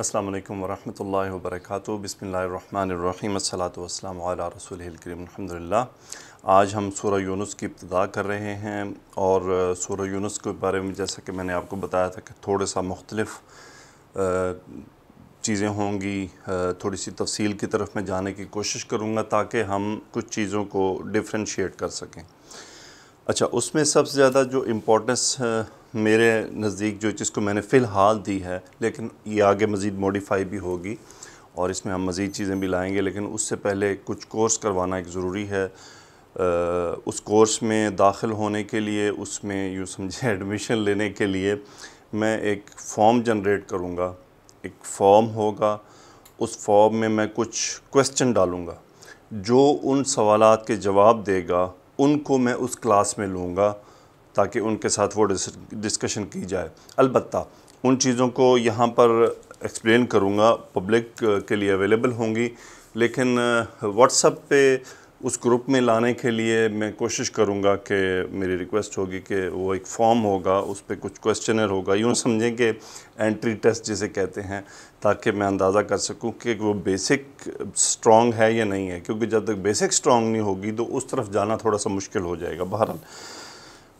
अस्सलाम वालेकुम वरहमतुल्लाहि वबरकातुहू बिस्मिल्लाहिर्रहमानिर्रहीम अस्सलातु वस्सलाम अला रसूलिल करीम अल्हम्दुलिल्लाह आज हम सूरह यूनुस की इब्तदा कर रहे हैं और सूरह यूनुस के बारे में जैसा कि मैंने आपको बताया था कि थोड़ा सा मुख्तलफ़ चीज़ें होंगी थोड़ी सी तफसील की तरफ मैं जाने की कोशिश करूँगा ताकि हम कुछ चीज़ों को डिफ्रेंशिएट कर सकें अच्छा उसमें सबसे ज़्यादा जो इम्पोर्टेंस मेरे नज़दीक जो जिसको मैंने फ़िलहाल दी है लेकिन ये आगे मज़ीद मॉडिफाई भी होगी और इसमें हम मज़ीद चीज़ें भी लाएंगे लेकिन उससे पहले कुछ कोर्स करवाना एक ज़रूरी है आ, उस कोर्स में दाखिल होने के लिए उसमें यूँ समझे एडमिशन लेने के लिए मैं एक फॉर्म जनरेट करूँगा एक फॉर्म होगा उस फॉर्म में मैं कुछ क्वेश्चन डालूँगा जो उन सवालात के जवाब देगा उनको मैं उस क्लास में लूँगा ताकि उनके साथ वो डिस्कशन की जाए अलबत् उन चीज़ों को यहाँ पर एक्सप्लेन करूँगा पब्लिक uh, के लिए अवेलेबल होंगी लेकिन व्हाट्सअप uh, पे उस ग्रुप में लाने के लिए मैं कोशिश करूँगा कि मेरी रिक्वेस्ट होगी कि वो एक फॉर्म होगा उस पर कुछ क्वेश्चनर होगा यूँ समझें कि एंट्री टेस्ट जिसे कहते हैं ताकि मैं अंदाज़ा कर सकूँ कि वो बेसिक स्ट्रॉन्ग है या नहीं है क्योंकि जब तक बेसिक स्ट्रॉन्ग नहीं होगी तो उस तरफ जाना थोड़ा सा मुश्किल हो जाएगा बहरहाल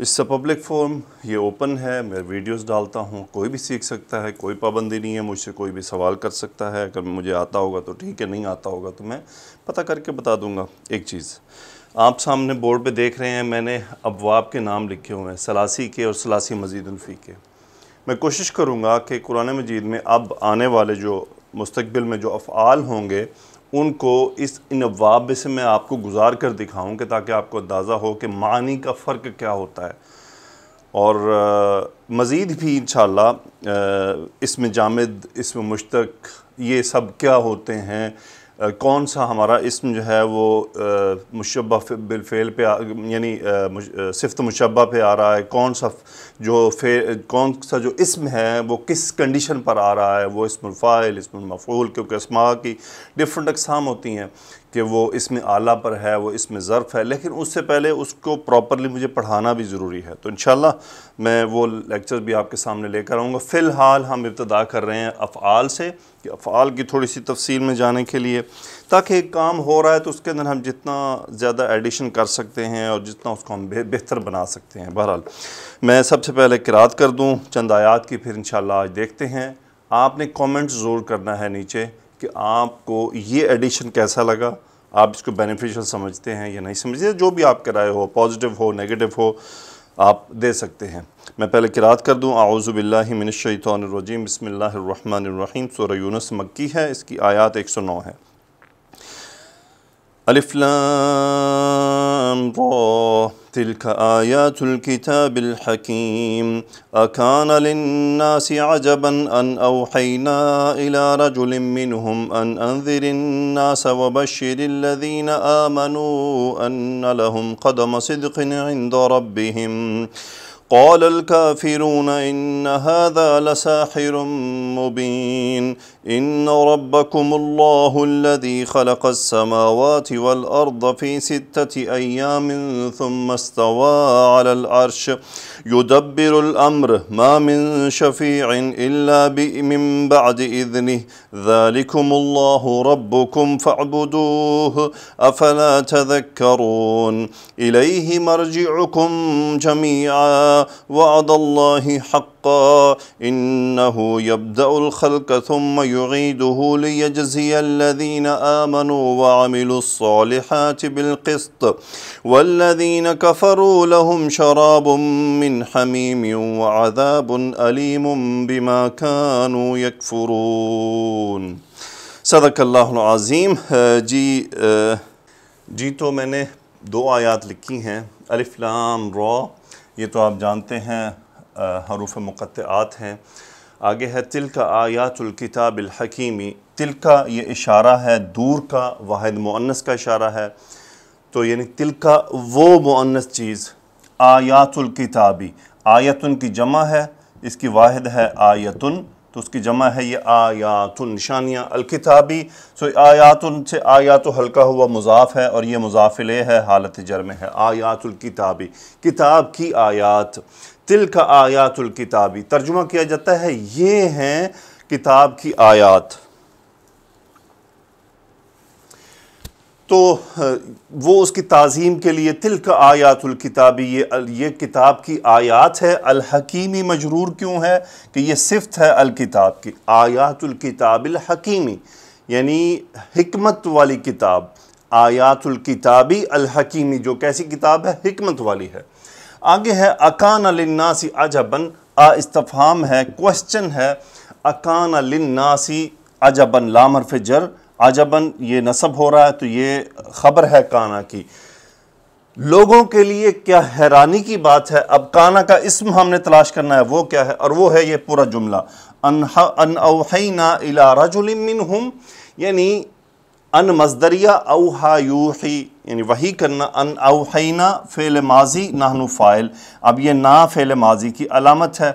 इससे पब्लिक फोरम ये ओपन है मैं वीडियोस डालता हूँ कोई भी सीख सकता है कोई पाबंदी नहीं है मुझसे कोई भी सवाल कर सकता है अगर मुझे आता होगा तो ठीक है नहीं आता होगा तो मैं पता करके बता दूँगा एक चीज़ आप सामने बोर्ड पे देख रहे हैं मैंने अबवाब के नाम लिखे हुए हैं सलासी के और सलासी मजीद के मैं कोशिश करूँगा कि कुरान मजीद में अब आने वाले जो मुस्तबिल में जो अफ़ाल होंगे उनको इस नवाब से मैं आपको गुजार कर दिखाऊँ कि ताकि आपको अंदाज़ा हो कि मानी का फ़र्क क्या होता है और मज़ीद भी इन इसमें जामद इसमें मुश्तक ये सब क्या होते हैं कौन सा हमारा इसम जो है वो मुशबा बिलफेल पे यानी सिफ्त मुशबा पे आ रहा है कौन सा जो फे कौन सा जो इसम है वो किस कंडीशन पर आ रहा है वो इसम फ़ाइल क्योंकि इसमा की डिफरेंट अकसाम होती हैं कि वो इसमें आला पर है वो इसमें ज़र्फ़ है लेकिन उससे पहले उसको प्रॉपरली मुझे पढ़ाना भी ज़रूरी है तो इन मैं वो लेक्चर भी आपके सामने लेकर आऊँगा फ़िलहाल हम इब्तदा कर रहे हैं अफ़ाल से कि अफ़ाल की थोड़ी सी तफसील में जाने के लिए ताकि एक काम हो रहा है तो उसके अंदर हम जितना ज़्यादा एडिशन कर सकते हैं और जितना उसको हम बेहतर बना सकते हैं बहरहाल मैं सबसे पहले किरात कर दूँ चंद आयात की फिर इन आज देखते हैं आपने कॉमेंट ज़रूर करना है नीचे कि आपको ये एडिशन कैसा लगा आप इसको बेनिफिशियल समझते हैं या नहीं समझते जो भी आप कराए हो पॉजिटिव हो नेगेटिव हो आप दे सकते हैं मैं पहले किरात कर दूँ आउज़बिल्लिमिनशैतरजीम बसमीम सूर यूनस मक्की है इसकी आयात 109 है अलिफ्ला تلك آيات الكتاب الحكيم أكان للناس عجبا أن أوحينا إلى رجل منهم أن أنذر الناس وبشر الذين آمنوا أن لهم قدم صدق عند ربهم قال الكافرون إن هذا لساحر مبين إن ربكم الله الذي خلق السماوات والأرض في ستة أيام ثم استوى على العرش يدبر الأمر ما من شفيع إلا من بعد إذنه ذلكم الله ربكم فاعبدوه أفلا تذكرون إليه مرجعكم جميعا وعد الله حقا حقا إنه يبدأ الخلق ثم يعيده ليجزي الذين آمنوا وعملوا الصالحات بالقسط والذين كفروا لهم شراب من حميم وعذاب أليم بما كانوا يكفرون صدق الله العظيم جي जी तो मैंने दो आयात लिखी हैं अलिफ़लाम रॉ ये तो आप जानते हैं हरूफ मुक़त्त हैं आगे है तिल का आयातुल हकीमी तिल का ये इशारा है दूर का वाहिद मुअन्नस का इशारा है तो यानी तिल का वो मुअन्नस चीज़ आयातुल किताबी आयतन की जमा है इसकी वाहिद है आयतन तो उसकी जमा है ये आयातुन निशानियाँ अलकिताबी सो आयातुन से आयात हल्का हुआ मुजाफ है और ये मुजाफिले है हालत जर में है आयातुल किताबी किताब की आयात तिल का आयातुल किताबी तर्जुमा किया जाता है ये हैं किताब की आयात तो वो उसकी ताज़ीम के लिए तिल का आयातुल किताबी ये ये किताब की आयात है हकीमी मजरूर क्यों है कि ये सिफ्त है किताब की आयातुल अल हकीमी यानी हिकमत वाली किताब आयातुल किताबी हकीमी जो कैसी किताब है हिकमत वाली है आगे है अकान अलिनासी अजबन आ इस्तफ़ाम है क्वेश्चन है अकान अलिनासी अजबन लाम फिजर अजबन ये नसब हो रहा है तो ये ख़बर है काना की लोगों के लिए क्या हैरानी की बात है अब काना का इसम हमने तलाश करना है वो क्या है और वो है ये पूरा जुमला अनहना इला रजुल हम यानी अन मजदरिया अवहा यूही यानी वही करना अन अवहैना फ़ेल माजी नाहनु फ़ाइल अब ये ना फ़ेल माजी की अलामत है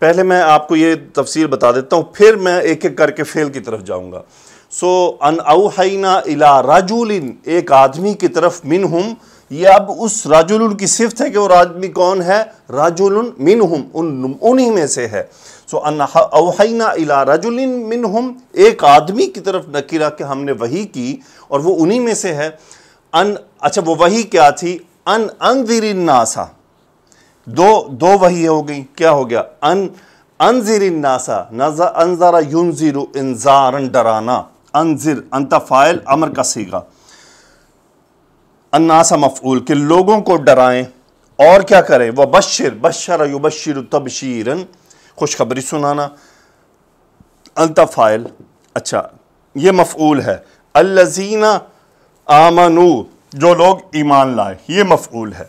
पहले मैं आपको ये तफसीर बता देता हूँ फिर मैं एक एक करके फ़ेल की तरफ जाऊँगा सो अन अवहैना इला राजुल एक आदमी की तरफ मिन हम यह अब उस राजुल की सिफत है कि वह आदमी कौन है राजुल मिन हम उन उन्हीं में से है सो अन अवहैना इला राजुल मिन हम एक आदमी की तरफ नकीरा के हमने वही की और वह उन्हीं में से है अन अच्छा वो वही क्या थी अन अनजिर नासा दो दो वही हो गई क्या हो गया अन अनजिर नासा नजर अनजरा युनजिर इंजारन डराना अनजिर अंता अमर का सीगा अन्नासा मफूल के लोगों को डराएं और क्या करें वह बशर बशर युबशर तबशीरन खुशखबरी सुनाना अल्ता अच्छा ये मफूल है अल्लजीना आमनू जो लोग ईमान लाए ये मफूल है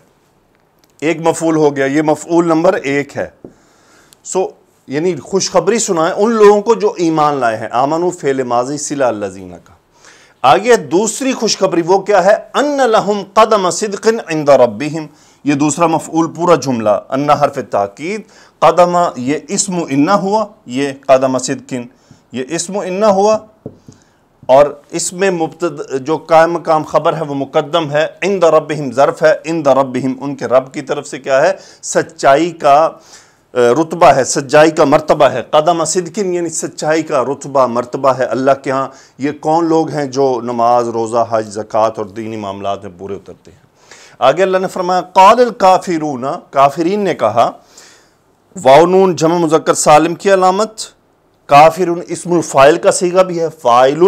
एक मफूल हो गया ये मफूल नंबर एक है सो यानी खुशखबरी सुनाए उन लोगों को जो ईमान लाए हैं आमनू फेल माजी सिला का आगे दूसरी खुशखबरी वो क्या है अन लहम कदम सिदकिन इंदा रबिम ये दूसरा मफूल पूरा जुमला अन्ना हरफ ताक़ीद कदम ये इसम इन्ना हुआ ये कदम सिदकिन ये इसम इन्ना हुआ और इसमें मुफ्त जो कायम काम ख़बर है वो मुकदम है इन द रब हम जरफ़ है इन द रब हिम उनके रब की तरफ से क्या है सच्चाई का रुतबा है सच्चाई का मरतबा है कदम सिदकिन यानी सच्चाई का रुतबा मरतबा है अल्लाह के यहाँ ये कौन लोग हैं जो नमाज रोज़ा हज ज़क़़त और दीनी मामला में पूरे उतरते हैं आगे अल्लाह ने फरमाया कौल काफिरून काफरीन ने कहा वाउनून जमा मुजक्र सालिम की अलामत काफिर इसमुल फ़ाइल का सीगा भी है फ़ाइल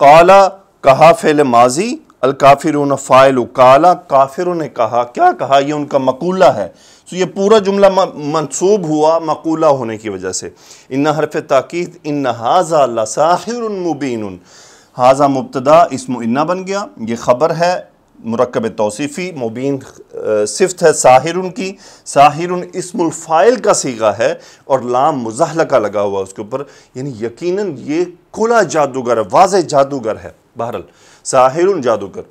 काला कहा फ़ैल माजी काफिर फ़ाइल काला काफिर ने कहा क्या कहा यह उनका मकूला है तो ये पूरा जुमला मनसूब हुआ मकूला होने की वजह से इन्ना हरफ ताक़ीद इन हाजा लसाहिर मुबीन हाजा मुबतदा इसमो इन्ना बन गया ये ख़बर है मरकब तोसीफ़ी मुबीन सिफ्त है साहिर की साहिर इसमुलफ़ाइल का सीगा है और लाम मुजाहल का लगा हुआ उसके ऊपर यानी यकीनन ये खुला जादूगर है वाज जादूगर है बहरल साहिर जादूगर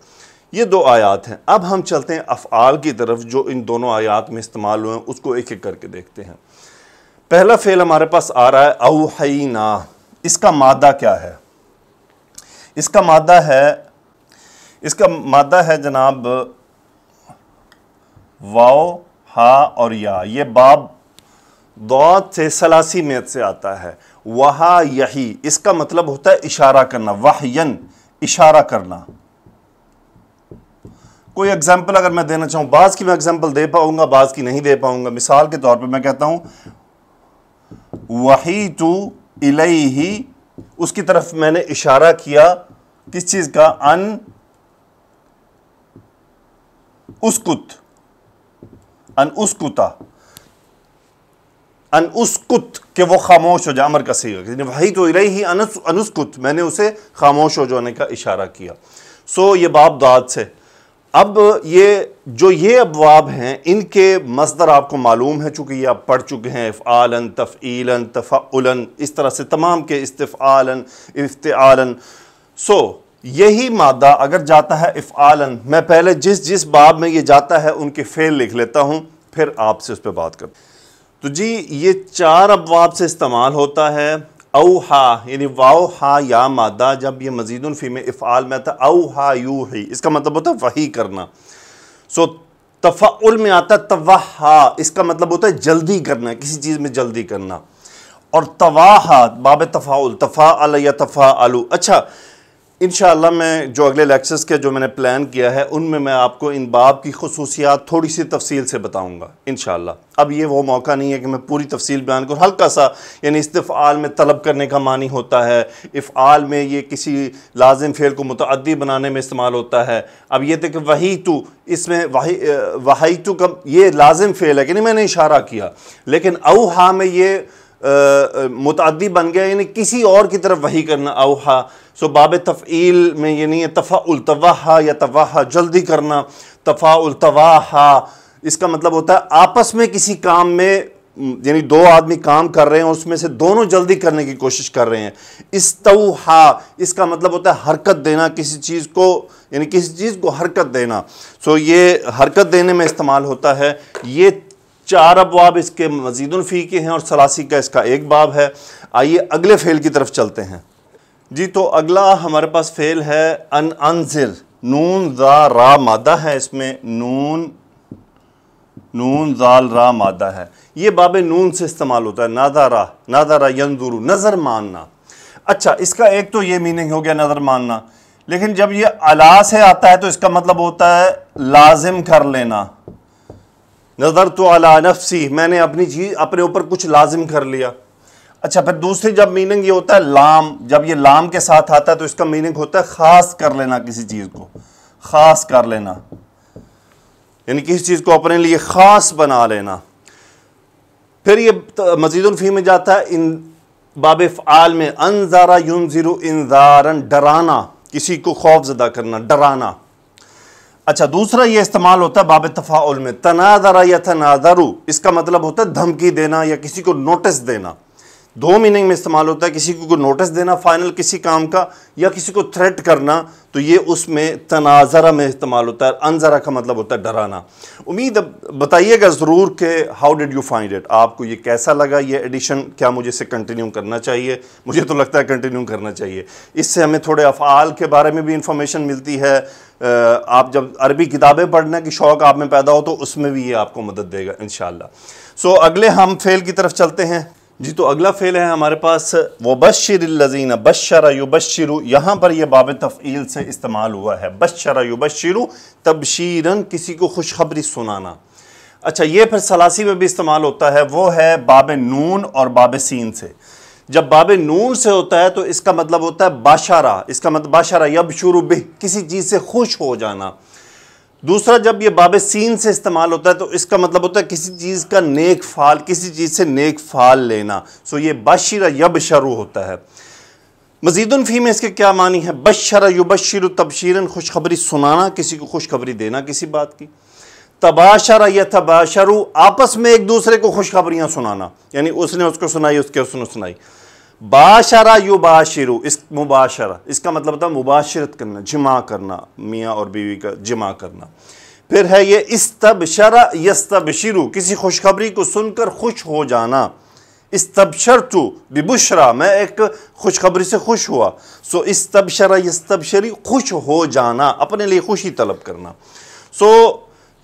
ये दो आयात हैं अब हम चलते हैं अफ़ाल की तरफ जो इन दोनों आयात में इस्तेमाल हुए हैं उसको एक एक करके देखते हैं पहला फ़ेल हमारे पास आ रहा है अवहना इसका मादा क्या है इसका मादा है इसका मादा है जनाब वाओ हा और या ये बाब दौत से सलासी मेत से आता है वहा यही इसका मतलब होता है इशारा करना वाहयन इशारा करना कोई एग्जाम्पल अगर मैं देना चाहूं बाज़ की मैं एग्जाम्पल दे पाऊंगा बाज़ की नहीं दे पाऊंगा मिसाल के तौर पर मैं कहता हूं वही टू इले ही उसकी तरफ मैंने इशारा किया किस चीज़ का अन uscut अन उसकुता अन उसकुत के वो खामोश हो जाए अमर का सही होगा वही तो ही अनुस्कुत मैंने उसे खामोश हो जाने का इशारा किया सो ये बाप दाद से अब ये जो ये अबवाब हैं इनके मजदर आपको मालूम है चूँकि ये आप पढ़ चुके हैं फ़ालन तफ़ीलन उलन इस तरह से तमाम के इस्तफ़ इफ्त आलन सो यही मादा अगर जाता है इफ आलन मैं पहले जिस जिस बाब में ये जाता है उनके फेल लिख लेता हूँ फिर आपसे उस पर बात कर तो जी ये चार अबवाब से इस्तेमाल होता है अव हा यानी वाओ हा या मादा जब यह मजीदुलफी में आल में आता अव हा यू ही इसका मतलब होता है वही करना सो तफ़ाउल में आता है तवाहा इसका मतलब होता है जल्दी करना किसी चीज़ में जल्दी करना और तवाहा बाब तफ़ाउल तफ़ा अल या तफ़ा अच्छा इन मैं जो अगले लेक्चर्स के जो मैंने प्लान किया है उनमें मैं आपको इन बाब की खसूसियात थोड़ी सी तफसील से बताऊँगा इन अब ये वो मौका नहीं है कि मैं पूरी तफसील बयान करूँ हल्का सा यानी इस्तफ़ाल में तलब करने का मानी होता है इफ़ाल में ये किसी लाजिम फेल को मुतदी बनाने में इस्तेमाल होता है अब ये थे कि वही तो इसमें वही वही तो कब ये लाजिम फेल है कि नहीं मैंने इशारा किया लेकिन अवहा में ये मुतदी बन गया यानी किसी और की तरफ वही करना अवहा सो बाब तफ़ील में यानी है तफ़ा उलतवा या तवाहा जल्दी करना तफ़ा उलतवा इसका मतलब होता है आपस में किसी काम में यानी दो आदमी काम कर रहे हैं और उसमें से दोनों जल्दी करने की कोशिश कर रहे हैं इस इस्तौहा इसका मतलब होता है हरकत देना किसी चीज़ को यानी किसी चीज़ को हरकत देना सो ये हरकत देने में इस्तेमाल होता है ये चार अबवाब इसके मजीदनफ़ी के हैं और सलासी का इसका एक बाब है आइए अगले फ़ेल की तरफ चलते हैं जी तो अगला हमारे पास फ़ेल है अन अनजिल नून ज़ा रा मादा है इसमें नून नून जाल रा मादा है ये बाब नून से इस्तेमाल होता है नादारा नादारा यंजुरु नज़र मानना अच्छा इसका एक तो ये मीनिंग हो गया नज़र मानना लेकिन जब ये अला से आता है तो इसका मतलब होता है लाजिम कर लेना नज़र तो अला नफसी मैंने अपनी चीज़ अपने ऊपर कुछ लाजिम कर लिया अच्छा फिर दूसरी जब मीनिंग ये होता है लाम जब ये लाम के साथ आता है तो इसका मीनिंग होता है ख़ास कर लेना किसी चीज़ को ख़ास कर लेना यानी किसी चीज़ को अपने लिए ख़ास बना लेना फिर ये मजीदुलफ़ी में जाता है इन बाब में अनजारा यून ज़ीरो डराना किसी को खौफ ज़दा करना डराना अच्छा दूसरा ये इस्तेमाल होता है बाब तफ़ाउल में तनादरा या तनादरू इसका मतलब होता है धमकी देना या किसी को नोटिस देना दो मीनिंग में इस्तेमाल होता है किसी को नोटिस देना फाइनल किसी काम का या किसी को थ्रेट करना तो ये उसमें तनाजरा में इस्तेमाल होता है अनजरा का मतलब होता है डराना उम्मीद बताइएगा ज़रूर कि how did you find it आपको ये कैसा लगा ये एडिशन क्या मुझे इसे कंटिन्यू करना चाहिए मुझे तो लगता है कंटिन्यू करना चाहिए इससे हमें थोड़े अफ़ाल के बारे में भी इंफॉर्मेशन मिलती है आप जब अरबी किताबें पढ़ने की शौक़ आप में पैदा हो तो उसमें भी ये आपको मदद देगा इन सो अगले हम फेल की तरफ चलते हैं जी तो अगला फेल है हमारे पास वबशर लजीना बशरा युबशर यहाँ पर यह बाब तफ़ील से इस्तेमाल हुआ है बशर युबशर तबशीरन किसी को खुशखबरी सुनाना अच्छा ये फिर सलासी में भी इस्तेमाल होता है वो है बाब नून और बाब सीन से जब बाब नून से होता है तो इसका मतलब होता है बाशारा इसका मतलब बाशारा यब शुरू बिह किसी चीज़ से खुश हो जाना दूसरा जब ये बाब सीन से इस्तेमाल होता है तो इसका मतलब होता है किसी चीज़ का नेक फाल किसी चीज़ से नेक फाल लेना सो ये बशर यब शरु होता है मजीदनफ़ी में इसके क्या मानी है बशर युबशर तबशीरन खुशखबरी सुनाना किसी को खुशखबरी देना किसी बात की तबाशरा या तबाशरु आपस में एक दूसरे को खुशखबरियाँ सुनाना यानी उसने उसको सुनाई उसके उसने सुनाई बाशरा यु बाशिरु इस मुबाशरा इसका मतलब होता है मुबाशरत करना जमा करना मियाँ और बीवी का जमा करना फिर है ये इस्तबशरा यस्तबशिरु किसी खुशखबरी को सुनकर खुश हो जाना इस्तबशर तू बिबुशरा मैं एक खुशखबरी से खुश हुआ सो इस्तबशरा यस्तबशरी खुश हो जाना अपने लिए खुशी तलब करना सो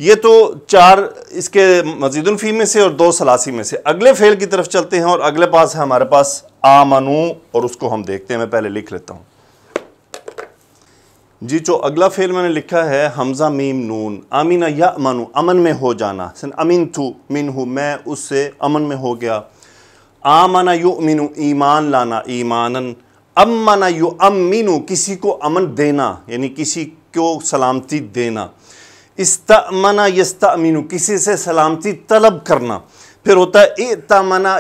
ये तो चार इसके मजीदुलफ़ी में से और दो सलासी में से अगले फेल की तरफ चलते हैं और अगले पास है हमारे पास आमनू और उसको हम देखते हैं मैं पहले लिख लेता हूँ जी जो अगला फेल मैंने लिखा है हमज़ा मीम नून आमीना या अमनु अमन में हो जाना सन अमीन थू मिन हूँ मैं उससे अमन में हो गया आमना यु मिनु ईमान लाना ईमानन अमना यु अमीनू किसी को अमन देना यानी किसी को सलामती देना इस्तमना यस्तमिनु किसी से सलामती तलब करना फिर होता है ए तमना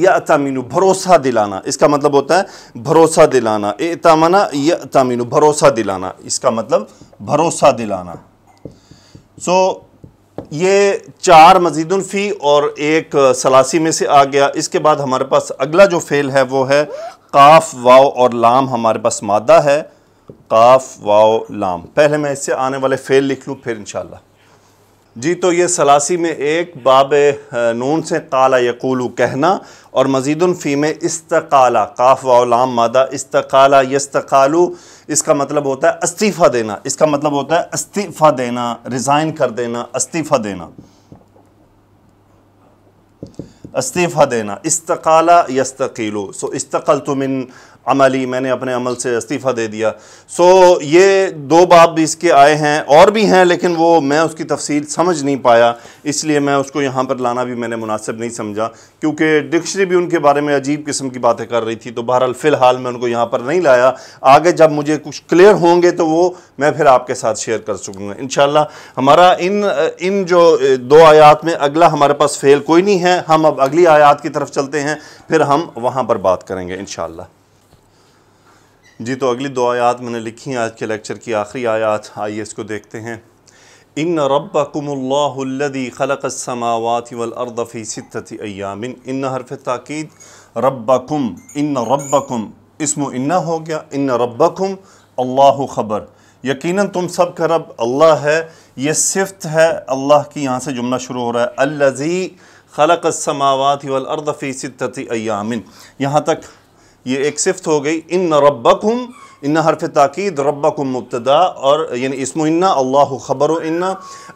या तमिनु भरोसा दिलाना इसका मतलब होता है भरोसा दिलाना ए तमना या तमिनु भरोसा दिलाना इसका मतलब भरोसा दिलाना सो so, ये चार मजीदुलफ़ी और एक सलासी में से आ गया इसके बाद हमारे पास अगला जो फ़ेल है वो है काफ वाव और लाम हमारे पास मादा है काफ वाओ लाम पहले मैं इससे आने वाले फ़ेल लिख लूँ फिर इन जी तो ये सलासी में एक बाब नून से काला यकूलू कहना और मजीदन फ़ी में इस्तकाला काफ वाम मादा इस्तकाला यस्तकालू इसका मतलब होता है इस्तीफ़ा देना इसका मतलब होता है इस्तीफ़ा देना रिज़ाइन कर देना इस्तीफ़ा देना इस्तीफ़ा देना इस्तकाला यस्तकीलू सो इस्तकल तुम इन अमली मैंने अपने अमल से इस्तीफ़ा दे दिया सो ये दो बाब इसके आए हैं और भी हैं लेकिन वो मैं उसकी तफसील समझ नहीं पाया इसलिए मैं उसको यहाँ पर लाना भी मैंने मुनासिब नहीं समझा क्योंकि डिक्शनरी भी उनके बारे में अजीब किस्म की बातें कर रही थी तो बहरहाल फ़िलहाल मैं उनको यहाँ पर नहीं लाया आगे जब मुझे कुछ क्लियर होंगे तो वो मैं फिर आपके साथ शेयर कर सकूँगा इन हमारा इन इन जो दो आयात में अगला हमारे पास फेल कोई नहीं है हम अब अगली आयात की तरफ चलते हैं फिर हम वहाँ पर बात करेंगे इन जी तो अगली दो आयात मैंने लिखी हैं आज के लेक्चर की आखिरी आयात आइए इसको देखते हैं इन रबकमल्लादी खलक समावत वलअर्दफ़ी सितती अयामिन इन हरफ ताक़द रबकुम इन रबकुम इसम इन्ना हो गया इन रबकुम अल्लाह ख़बर यकीनन तुम सब का रब अल्लाह है ये सिफ्त है अल्लाह की यहाँ से जुमला शुरू हो रहा है अलजी खलक समावत वलअर्दफ़ी सितती अयामिन यहाँ तक ये एक सिफ्त हो गई इन न रबक हम इन हरफ ताक़द रबक मुबतदा और यानी इसमिन्ना अल्लाह ख़बर इन्ना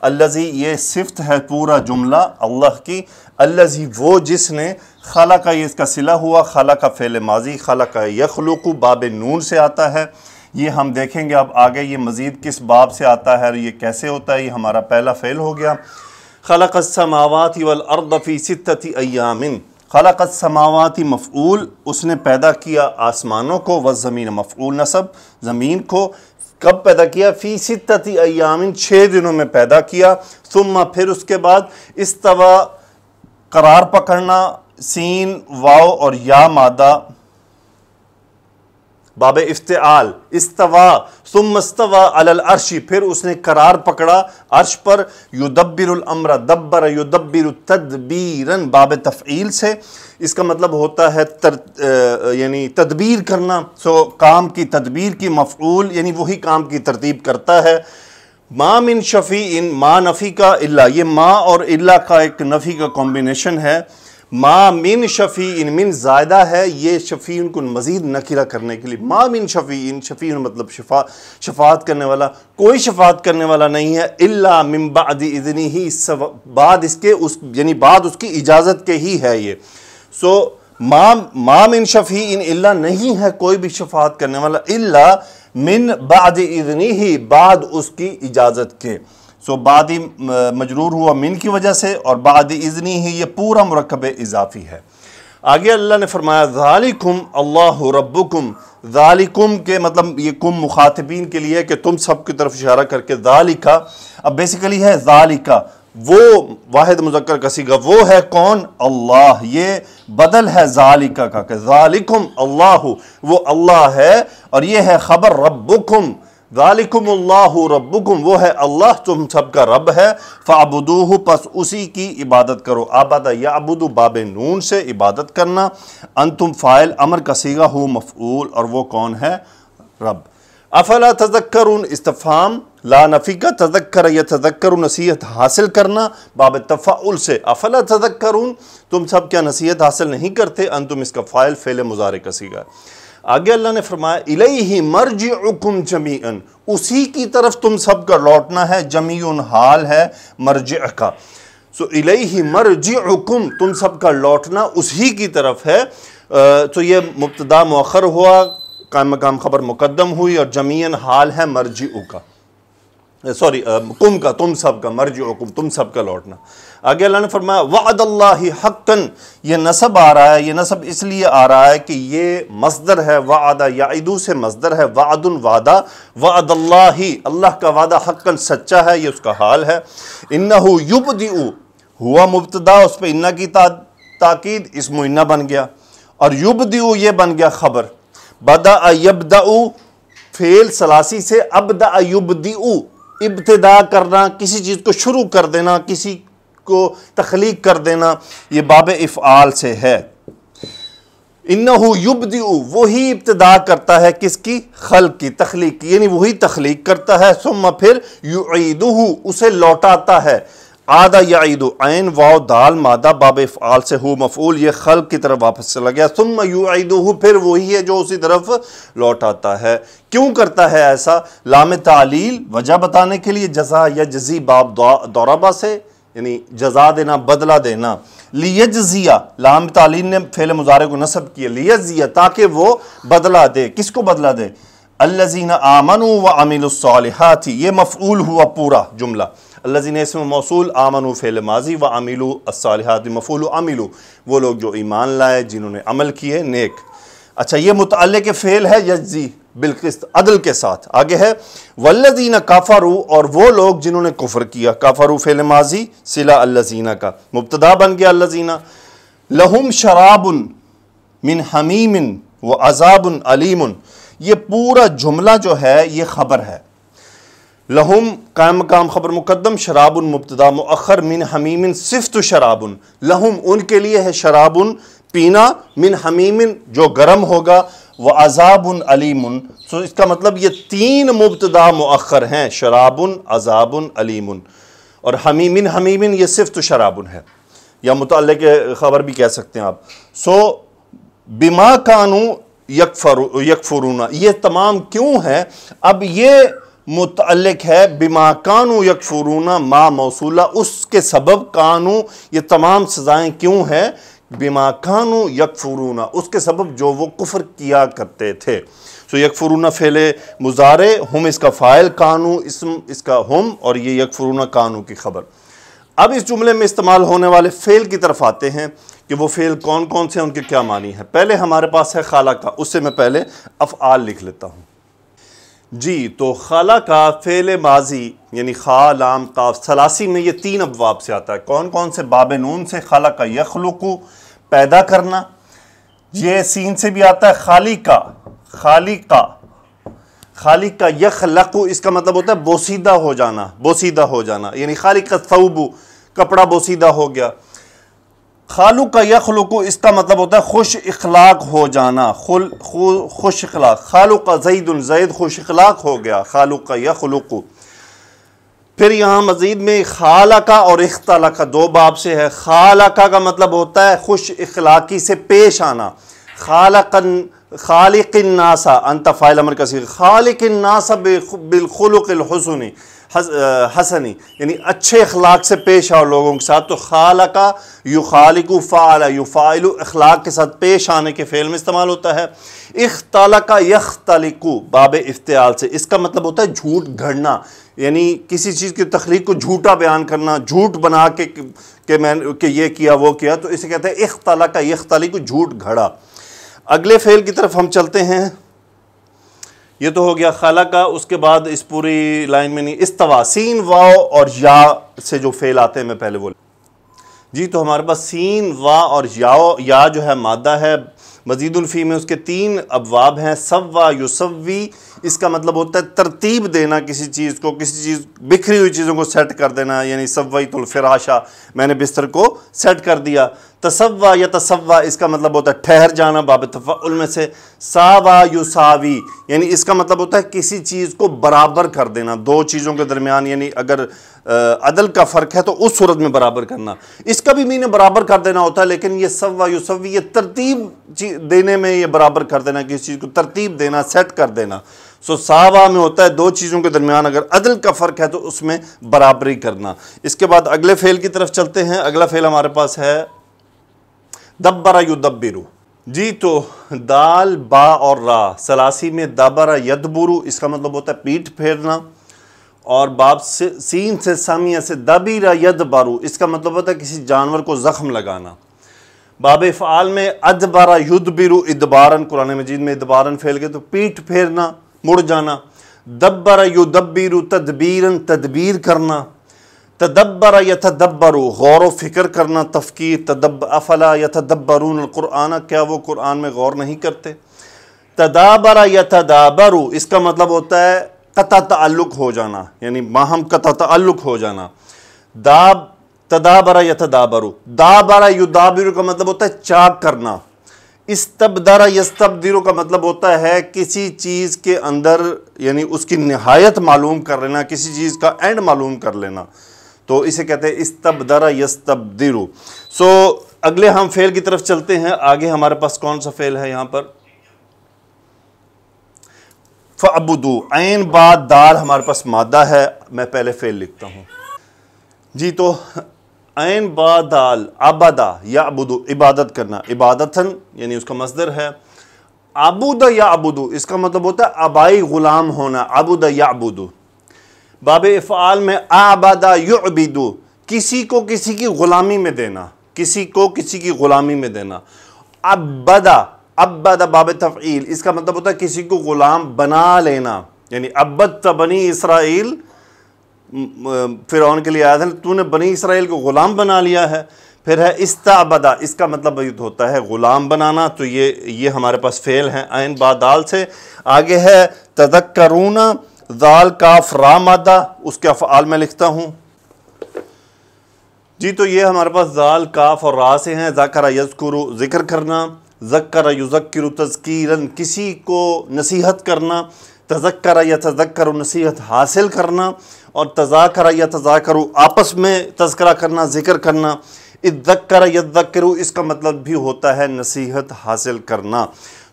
अल्लाजी ये सिफ्त है पूरा जुमला अल्लाह की अल्लाजी वो जिसने खाला का ये इसका सिला हुआ खाला का फ़ैल माजी खाला का यखलूक बाब नून से आता है ये हम देखेंगे अब आगे ये मज़ीद किस बाब से आता है और ये कैसे होता है ये हमारा पहला फ़ैल हो गया खलक समावत वलअर्दफ़ी अरदफ़ी सितती अयामिन खलक़त समावती मफ़ूल उसने पैदा किया आसमानों को व ज़मीन मफ़ूल नसब ज़मीन को कब पैदा किया फ़ी सितती अयामिन छः दिनों में पैदा किया सुम्मा फिर उसके बाद इस तवा करार पकड़ना सीन वाओ और या मादा बाब इफ्ताल इस्तवा सुमस्तवा अलल अर्शी फिर उसने करार पकड़ा अर्श पर युदब्बिरमरा दब्बर युदब्बिर तदबीरन बाब तफ़ील से इसका मतलब होता है तर यानी तदबीर करना सो काम की तदबीर की मफूल यानी वही काम की तरतीब करता है माँ मिन शफ़ी इन माँ नफ़ी का इल्ला ये माँ और अला का एक नफ़ी का कॉम्बिनेशन है मा मिन शफ़ी इन मिन ज़ायदा है ये शफ़ी उनको मज़ीद नकीरा करने के लिए मा मिन शफ़ी इन शफ़ी मतलब शफा शफात करने वाला कोई शफात करने वाला नहीं है इल्ला मिन बाद इदनी ही बाद इसके उस यानी बाद उसकी इजाज़त के ही है ये सो माम माम शफ़ी इन इल्ला नहीं है कोई भी शफात करने वाला इल्ला मिन बाद इदनी ही बाद उसकी इजाज़त के सो बाद मजरूर हुआ मिन की वजह से और बाद इजनी ही ये पूरा मरकब इजाफी है आगे अल्लाह ने फरमाया ज़ालिकुम अल्लाह रब्बुकुम ज़ालिकुम के मतलब ये कुम मुखातबीन के लिए कि तुम सब की तरफ इशारा करके ज़ालिका अब बेसिकली है ज़ालिका वो वाहिद मुजक्कर का वो है कौन अल्लाह ये बदल है ज़ालिका का ज़ालिकुम अल्लाह वो अल्लाह है और ये है ख़बर रब्बुकुम दालिकुमल्लाहु रब्बुकुम वो है अल्लाह तुम सबका रब है फ़ाबदूह पस उसी की इबादत करो आबादा या अबुदू बाब नून से इबादत करना अन तुम फ़ाइल अमर कसीगा हो मफूल और वो कौन है रब अफला तजक्कर इस्तफ़ाम ला नफ़ी का तजक्कर या तजक्कर नसीहत हासिल करना बाब तफ़ाउल से अफला तजक्कर तुम सब क्या नसीहत हासिल नहीं करते अंतुम इसका फ़ाइल फ़ैल मुजार कसीगा आगे अल्लाह ने फरमाया इलई ही मर्ज उकुम जमीन उसी की तरफ तुम सब का लौटना है जमीन हाल है मर्ज का सो इलई ही मर्ज उकुम तुम सब का लौटना उसी की तरफ है तो ये मुबतदा मौखर हुआ काम काम खबर मुकदम हुई और जमीन हाल है मर्ज का सॉरी कुम का तुम सब का मर्ज उकुम तुम सब का लौटना आगे अल्लाह ने फरमाया वादल्ला हक्कन ये नसब आ रहा है ये नसब इसलिए आ रहा है कि ये मजदर है वादा इदू से मजदर है वादन वादा वादल्ला अल्लाह का वादा हक्कन सच्चा है ये उसका हाल है इन्ना युब हुआ मुबतदा उस पर इन्ना की ता, ताकीद इस मुन्ना बन गया और युब ये बन गया खबर बदा अयबदा फेल सलासी से अबदा अयुबदी इब्तदा करना किसी चीज़ को शुरू कर देना किसी को तख्लीक कर देना ये बाब इफ़ाल से है इन्नहु दू वही इब्तदा करता है किसकी खल की तख्लीक की यानी वही तख्लीक करता है सुम फिर युदहू उसे लौटाता है आदा या ईद आन वाओ दाल मादा बाब इफ़ाल से हो मफूल ये खल की तरफ वापस चला गया सुम यूदहू फिर वही है जो उसी तरफ लौट आता है क्यों करता है ऐसा लाम तालील वजह बताने के लिए जजा या जजी बाब दौराबा से यानी जजा देना बदला देना लियजिया लाम तालीन ने फेल मुजारे को नसब किया लियजिया ताकि वो बदला दे किसको बदला दे अल्लाजीन आमन व अमिलसालहत ये मफूल हुआ पूरा जुमला अल्लाजीन इसमें मौसू आमन फेल माजी व अमिलू असालहत मफूल अमिलू वो लोग जो ईमान लाए जिन्होंने अमल किए नेक अच्छा ये मुतल के फ़ेल है यजी बिलकिस्त अदल के साथ आगे है वल्लजीना काफारू और वो लोग जिन्होंने कुफर किया काफारू फेल माजी सिला अल्लजीना का मुबतदा बन गया अल्लजीना लहुम शराबन मिन हमीमिन व अजाबन अलीमन ये पूरा जुमला जो है ये खबर है लहुम कायम काम खबर मुकदम शराबन मुबतदा मखर मिन हमीमिन सिफ्त शराबन लहुम उनके लिए है शराबन पीना मिन हमीमिन जो गर्म होगा व अजाबन अलीमन सो इसका मतलब ये तीन मुबतदा मखर हैं शराबन अजाबन अलीमन और हमीमिन हमीमिन ये सिर्फ तो शराबन है या मुतल के ख़बर भी कह सकते हैं आप सो बिमा कानू यकफर यकफरूना ये तमाम क्यों है अब ये मुतल है बिमा कानू यकफरूना मा मौसूला उसके सबब कानू ये तमाम सज़ाएँ क्यों हैं बिमा खानु यकफुरूना उसके सबब जो वो कुफर किया करते थे सो यकफुरूना फैले मुजारे हम इसका फ़ायल कानू इसम इसका हम और ये यकफुरूना कानू की खबर अब इस जुमले में इस्तेमाल होने वाले फ़ेल की तरफ आते हैं कि वो फ़ेल कौन कौन से उनके क्या मानी है पहले हमारे पास है खाला का उससे मैं पहले अफ़ाल लिख लेता हूँ जी तो खाला का फ़ेल माजी यानी खा लाम काफ सलासी में ये तीन अबवाब से आता है कौन कौन से बाब नून से खाला का यखलुकू पैदा करना ये सीन से भी आता है खाली का खाली का खाली का यख लक़ इसका मतलब होता है बोसीदा हो जाना बोसीदा हो जाना यानी खाली का सऊबू कपड़ा बोसीदा हो गया खालू का लुकु इसका मतलब होता है खुश इखलाक हो जाना खुल खु, खुश इखलाक खालू का जईदुल जैद खुश इखलाक हो गया खालू का यखलुकू फिर यहाँ मज़ीद में खालका और इख्तलाका दो बाब से है खालका का मतलब होता है खुश इखलाकी से पेश आना खालकन खालिक नासा अनतफ़ाइल अमर कसी खालिक नासा बिलखलुक़लहसन हसनी यानी अच्छे अखलाक से पेश आओ लोगों के साथ तो खाल का यू खालिक फ़ाल यू फ़ाइल अखलाक के साथ पेश आने के फ़ेल में इस्तेमाल होता है इख्तल का यख तलिकू बाब इफ्तियाल से इसका मतलब होता है झूठ घड़ना यानी किसी चीज़ की तख्लीक को झूठा बयान करना झूठ बना के के मैंने कि ये किया वो किया तो इसे कहते हैं इख्तला का यख को झूठ घड़ा अगले फेल की तरफ हम चलते हैं ये तो हो गया खला का उसके बाद इस पूरी लाइन में नहीं इस तवासीन वाओ और या से जो फेल आते हैं मैं पहले बोल जी तो हमारे पास सीन वा और याओ या जो है मादा है मजीदुल्फ़ी में उसके तीन अबवाब हैं सवा युसवी इसका मतलब होता है तरतीब देना किसी चीज़ को किसी चीज़ बिखरी हुई चीज़ों को सेट कर देना यानी सवैतुलफराशा मैंने बिस्तर को सेट कर दिया तसवा या तसवा इसका मतलब होता है ठहर जाना बाब तफ़ल में से सावा युसावी यानी इसका मतलब होता है किसी चीज़ को बराबर कर देना दो चीज़ों के दरमियान यानी अगर अदल का फ़र्क है तो उस सूरत में बराबर करना इसका भी मीन बराबर कर देना होता है लेकिन ये सवा युसवी ये तरतीब देने में ये बराबर कर देना किसी चीज़ को तरतीब देना सेट कर देना सो सावा में होता है दो चीज़ों के दरमियान अगर अदल का फ़र्क है तो उसमें बराबरी करना इसके बाद अगले फेल की तरफ चलते हैं अगला फेल हमारे पास है दब्बरा युदब्बिरू जी तो दाल बा और रा सलासी में दाबरा यदबुरु इसका मतलब होता है पीठ फेरना और बाप से, सीन से सामिया से दबीरा यद बारू इसका मतलब होता है किसी जानवर को ज़ख्म लगाना बाब फ़ाल में अदबारा युद्ध बिरु इदबारन कुरान मजीद में इदबारन फैल गए तो पीठ फेरना मुड़ जाना दब्बरा यु दब्बीरु तदबीरन तदबीर करना तदब्बरा या तदब्बरु गौर फिक्र करना तफकीर तदब अफला या तदब्बरून कुराना क्या वो कुरान में गौर नहीं करते तदाबरा या तदाबरु इसका मतलब होता है कता तल्लुक हो जाना यानी माहम कता तल्लुक हो जाना दाब तदाबरा यथदाबरु दाबरा युदाबिरु का मतलब होता है चाक करना इस इस्तबदारा यस्तबदिरु का मतलब होता है किसी चीज़ के अंदर यानी उसकी नहायत मालूम कर लेना किसी चीज़ का एंड मालूम कर लेना तो इसे कहते हैं इस इस्तबदारा यस्तबदिरु सो अगले हम फेल की तरफ चलते हैं आगे हमारे पास कौन सा फेल है यहाँ पर फ़बुदू आन बाद दाल हमारे पास मादा है मैं पहले फेल लिखता हूँ जी तो आन बाद दाल आबादा या अबुदू इबादत करना इबादतन यानी उसका मजदर है आबूदा या अबुदू इसका मतलब होता है आबाई ग़ुलाम होना आबूदा या अबुदू बाब इफ़ाल में आबादा युबिदू किसी को किसी की ग़ुलामी में देना किसी को किसी की ग़ुलामी में देना अबदा अबद बाब तफ़ील इसका मतलब होता है किसी को ग़ुलाम बना लेना यानी अबद तो बनी इसराइल फिर के लिए आया था तूने बनी इसराइल को ग़ुलाम बना लिया है फिर है इस्ताबदा इसका मतलब होता है ग़ुलाम बनाना तो ये ये हमारे पास फ़ेल हैं आन बादाल से आगे है करूना दाल काफ रामदा उसके अफ़ाल में लिखता हूँ जी तो ये हमारे पास दाल काफ और रा से हैं जाकर यजकुरु ज़िक्र करना जक्कर युजक्र तजकीरन किसी को नसीहत करना तजक्कर या तजक्र नसीहत हासिल करना और तजाकर या तजाकर आपस में तस्करा करना ज़िक्र करना इदक्कर यदक्र इसका मतलब भी होता है नसीहत हासिल करना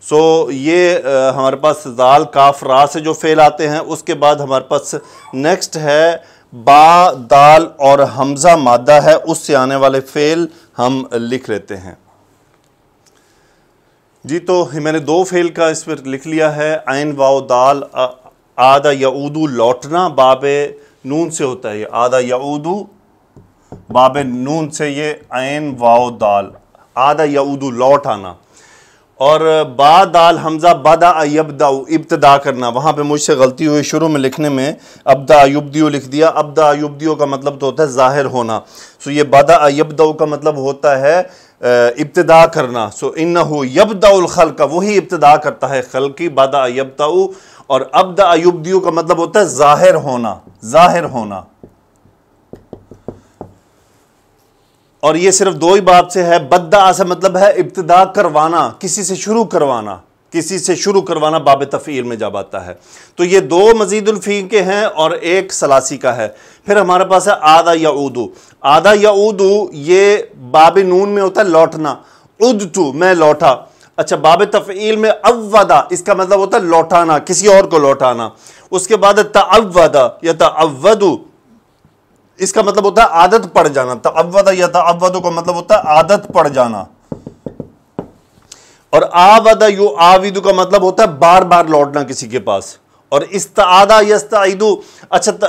सो ये आ, हमारे पास जाल काफ रा से जो फेल आते हैं उसके बाद हमारे पास नेक्स्ट है बा दाल और हमज़ा मादा है उससे आने वाले फेल हम लिख लेते हैं जी तो मैंने दो फेल का इस पर लिख लिया है आयन वाओ दाल आधा उदू लौटना बाब नून से होता है ये आधा उदू बाब नून से ये आयन वाओ दाल आधा उदू लौट आना और बा दाल हमज़ा बदा अबदा इब्तदा करना वहाँ पे मुझसे गलती हुई शुरू में लिखने में अबदा अयुबदियो लिख दिया अबदा अयुबदियो का मतलब तो होता है ज़ाहिर होना सो ये बदा अयबदाऊ का मतलब होता है इब्तदा करना सो इन हो यबदाउल का वही इब्तदा करता है खल की बदा यबदाऊ और अबदा युबदियु का मतलब होता है जाहिर होना जाहिर होना और ये सिर्फ दो ही बात से है बदा से मतलब है इब्तदा करवाना किसी से शुरू करवाना किसी से शुरू करवाना बाब तफ़ील में जब आता है तो ये दो मजीदुल्फ़ी के हैं और एक सलासी का है फिर हमारे पास है आधा या उदू आधा या उदू ये बाब नून में होता है लौटना उदतू मैं लौटा अच्छा बाब तफ़ील में अवदा इसका मतलब होता है लौटाना किसी और को लौटाना उसके बाद तवदा या तवदू इसका मतलब होता है आदत पड़ जाना तवदा या तवदू का मतलब होता है आदत पड़ जाना और आवदा यू आविदु का मतलब होता है बार बार लौटना किसी के पास और इस्तादा यस्ताइदु अच्छा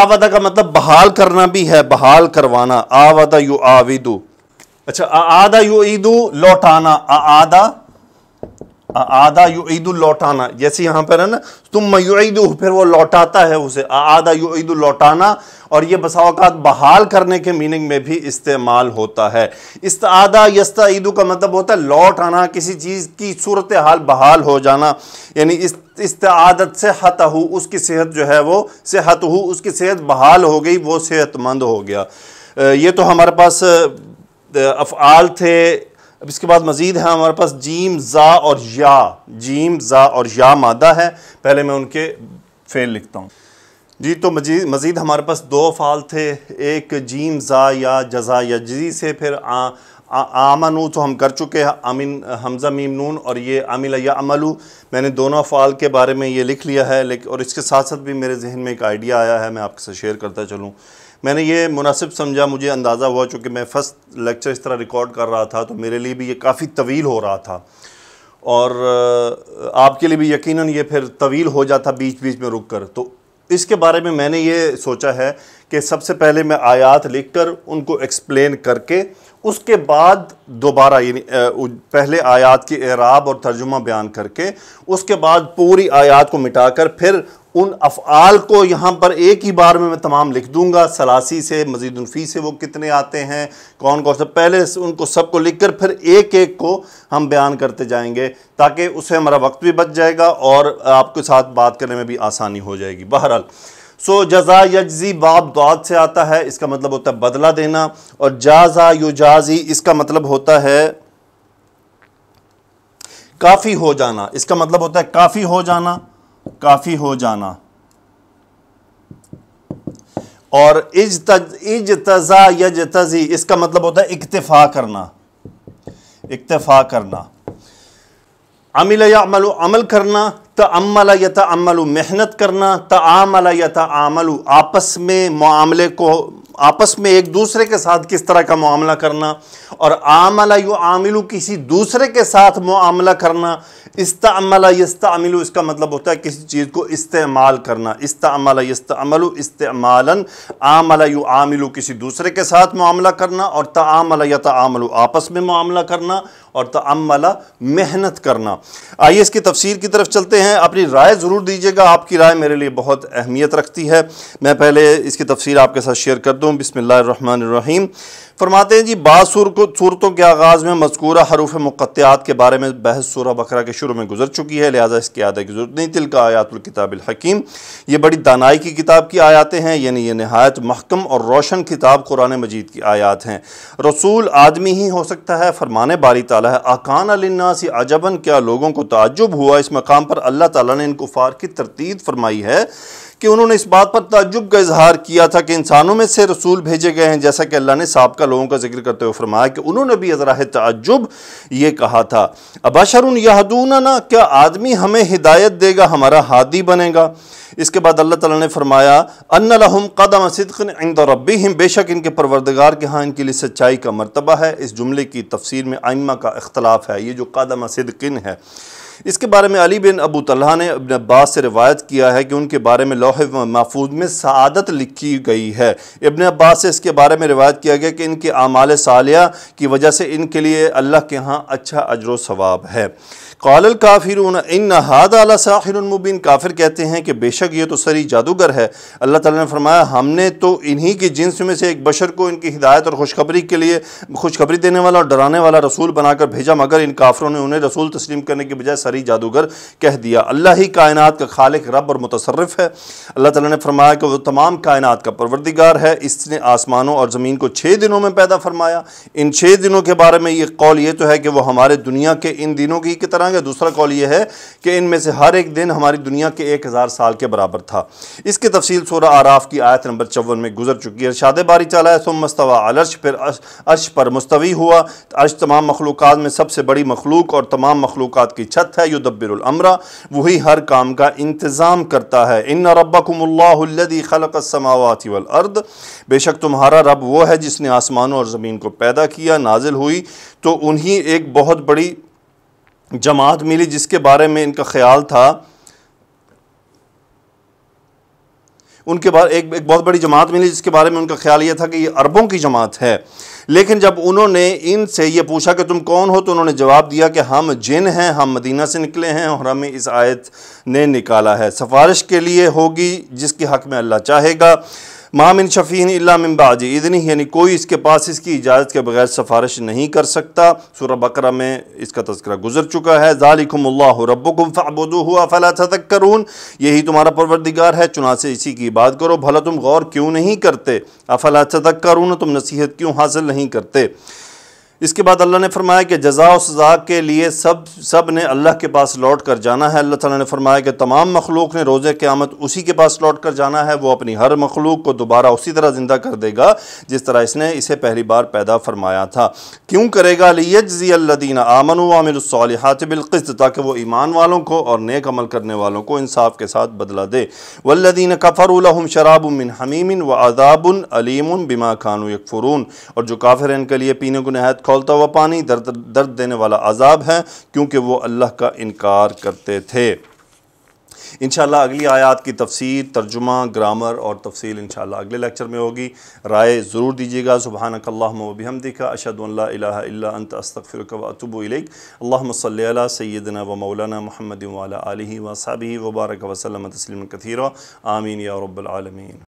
आवदा का मतलब बहाल करना भी है बहाल करवाना आवदा यू आविदु अच्छा आदा यू ईदू लौटाना आदा आधा ईद लौटाना जैसे यहाँ पर है ना तुम मयूद फिर वो लौटाता है उसे आधा ईद लौटाना और ये बसाओकात बहाल करने के मीनिंग में भी इस्तेमाल होता है इस आधा यस्ता ईदू का मतलब होता है लौट आना किसी चीज़ की सूरत हाल बहाल हो जाना यानी इस आदत से हत हो उसकी सेहत जो है वो सेहत हो उसकी सेहत बहाल हो गई वो सेहतमंद हो गया ये तो हमारे पास अफ़ाल थे अब इसके बाद मज़ीद है हमारे पास जीम ज़ा और या जीम ज़ा और या मादा है पहले मैं उनके फेल लिखता हूँ जी तो मजीद मज़ीद हमारे पास दो फाल थे एक जीम ज़ा या जजा या जी से फिर आ, आमनू तो हम कर चुके हैं अमिन हमज़ा मीम नून और ये अमिल या अमलू मैंने दोनों फ़ाल के बारे में ये लिख लिया है लेकिन और इसके साथ साथ भी मेरे जहन में एक आइडिया आया है मैं आपके साथ शेयर करता चलूँ मैंने ये मुनासिब समझा मुझे अंदाज़ा हुआ चूँकि मैं फ़र्स्ट लेक्चर इस तरह रिकॉर्ड कर रहा था तो मेरे लिए भी ये काफ़ी तवील हो रहा था और आपके लिए भी यकीनन ये फिर तवील हो जाता बीच बीच में रुक कर तो इसके बारे में मैंने ये सोचा है कि सबसे पहले मैं आयात लिख कर उनको एक्सप्लेन करके उसके बाद दोबारा यानी पहले आयात की एराब और तर्जुमा बयान करके उसके बाद पूरी आयात को मिटाकर फिर उन अफ़ाल को यहाँ पर एक ही बार में मैं तमाम लिख दूंगा सलासी से मजीद से वो कितने आते हैं कौन कौन से पहले उनको सबको लिख कर फिर एक एक को हम बयान करते जाएंगे ताकि उससे हमारा वक्त भी बच जाएगा और आपके साथ बात करने में भी आसानी हो जाएगी बहरहाल सो जजा यजी बाब दाद से आता है इसका मतलब होता है बदला देना और जाजा युजाजी इसका मतलब होता है काफ़ी हो जाना इसका मतलब होता है काफ़ी हो जाना काफ़ी हो जाना और इज तज इज तजा यज तजी इसका मतलब होता है इक्तफा करना इक्तफा करना अमिल या अमल अमल करना तमला या तमलु मेहनत करना तआमला या तआमलु आपस में मामले को आपस में एक दूसरे के साथ किस तरह का मामला करना और आमला यु आमिलु किसी दूसरे के साथ मामला करना इस्तामला यस्तामिलु इसका मतलब होता है किसी चीज़ को इस्तेमाल करना इस्तामला अमल इस्तेमालन आमला यु आमिलु किसी दूसरे के साथ मामला करना और तआमला या आमल आपस में मामला करना और तअमला मेहनत करना आइए इसकी तफसीर की तरफ चलते हैं हैं अपनी राय ज़रूर दीजिएगा आपकी राय मेरे लिए बहुत अहमियत रखती है मैं पहले इसकी तफसीर आपके साथ शेयर कर दूँ बिसमीम फरमाते हैं जी बाद सूरतों के आगाज़ में मजकूर हरूफ मुक़त्यात के बारे में बहस सूर बकरा के शुरू में गुजर चुकी है लिहाजा इसकी आदा की ज़रूरत नहीं तिल का आयातुल हकीम ये बड़ी दानाई की किताब की आयातें हैं यानी ये नहायत महकम और रोशन किताब कुरान मजीद की आयात हैं रसूल आदमी ही हो सकता है फरमान बारी तला है आकान अलनासी अजबन क्या लोगों को ताजुब हुआ इस मकाम पर अल्लाह ताली ने इनकुफार की तरतीब फरमाई है कि उन्होंने इस बात पर तजुब का इजहार किया था कि इंसानों में से रसूल भेजे गए हैं जैसा कि अल्लाह ने सबका लोगों का जिक्र करते हुए फरमाया कि उन्होंने भी जरा तजुब ये कहा था अबाशर यहदूना ना क्या आदमी हमें हिदायत देगा हमारा हादी बनेगा इसके बाद अल्लाह तला ने फरमाया अन लहम कदम सदकन इंद रबी हम बेशक इनके परवरदगार के यहाँ इनके लिए सच्चाई का मरतबा है इस जुमले की तफसीर में आइमा का अख्तलाफ है ये जो कदम सदकिन है इसके बारे में अली बिन अबू तल्हा ने अबन अब्बास से रिवायत किया है कि उनके बारे में लौह महफूज में शादत लिखी गई है इबन अब्बास से इसके बारे में रिवायत किया गया कि इनके आमाल सालिया की वजह से इनके लिए अल्लाह के यहाँ अच्छा अजर सवाब है कॉल काफिर इन हादा साहिर मुबिन काफिर कहते हैं कि बेशक ये तो सरी जादूगर है अल्लाह ताला ने फरमाया हमने तो इन्हीं की जिन्स में से एक बशर को इनकी हिदायत और खुशखबरी के लिए खुशखबरी देने वाला और डराने वाला रसूल बनाकर भेजा मगर इन काफरों ने उन्हें रसूल तस्लीम करने के बजाय सरी जादूगर कह दिया अल्लाह ही कायनात का खालिक रब और मुतसरफ है अल्लाह तला ने फरमाया कि वह तमाम कायनात का परवरदिगार है इसने आसमानों और ज़मीन को छः दिनों में पैदा फरमाया इन छः दिनों के बारे में ये कौल ये तो है कि वह हमारे दुनिया के इन दिनों की तरह बनाएंगे दूसरा कॉल ये है कि इनमें से हर एक दिन हमारी दुनिया के एक हज़ार साल के बराबर था इसकी तफसील सोरा आराफ की आयत नंबर चौवन में गुजर चुकी है शादे बारी चला है सुम मस्तवा अलर्श फिर अर्श पर मुस्तवी हुआ अर्श तमाम मखलूक में सबसे बड़ी मखलूक और तमाम मखलूक की छत है युदब्बिरमरा वही हर काम का इंतज़ाम करता है इन रबी खलक समावती अर्द बेशक तुम्हारा रब वो है जिसने आसमानों और ज़मीन को पैदा किया नाजिल हुई तो उन्हीं एक बहुत बड़ी जमात मिली जिसके बारे में इनका ख्याल था उनके बारे एक एक बहुत बड़ी जमात मिली जिसके बारे में उनका ख्याल ये था कि ये अरबों की जमात है लेकिन जब उन्होंने इनसे ये पूछा कि तुम कौन हो तो उन्होंने जवाब दिया कि हम जिन हैं हम मदीना से निकले हैं और हमें इस आयत ने निकाला है सिफारिश के लिए होगी जिसके हक़ में अल्लाह चाहेगा मामिन शफ़ीन इलामिन बाजी इदन यानी कोई इसके पास इसकी इजाज़त के बगैर सफ़ारिश नहीं कर सकता सूर बकरा में इसका तस्करा गुजर चुका है ज़ालिकम्ला रबुम फ़ाबुदू हुआ फ़ला तज़क्करून यही तुम्हारा परवरदिगार है चुना से इसी की बात करो भला तुम गौर क्यों नहीं करते अफला तज़क्करून तुम नसीहत क्यों हासिल नहीं करते इसके बाद अल्लाह ने फरमाया कि जजा सजा के लिए सब सब ने अल्लाह के पास लौट कर जाना है अल्लाह ताला ने फरमाया कि तमाम मखलूक ने रोज़े क़्यामत उसी के पास लौट कर जाना है वो अपनी हर मखलूक को दोबारा उसी तरह ज़िंदा कर देगा जिस तरह इसने इसे पहली बार पैदा फरमाया था क्यों करेगा लियजी अल्लादीन आमन वामिलसालहत बिलकस्त ताकि वो ईमान वालों को और नेक अमल करने वालों को इंसाफ के साथ बदला दे वल्लदीन कफ़रम शराब उमिन हमीमिन व अदाबन अलीम बिमा खान यकफ़रून और जो काफिर इनके लिए पीने को नहायत खोलता हुआ पानी दर्द दर्द देने वाला अजाब है क्योंकि वो अल्लाह का इनकार करते थे इन अगली आयात की तफसीर तर्जुमा ग्रामर और तफसील इन अगले लेक्चर में होगी राय ज़रूर दीजिएगा सुबहान कल्लाबिहमदिका दिखा अंत अस्तफ़िरकबुलक अल्लाम सैदना व मौलाना महमद व वसाबी वबारक वसलम तस्लिम कथीरा आमीन या रब्बालमीन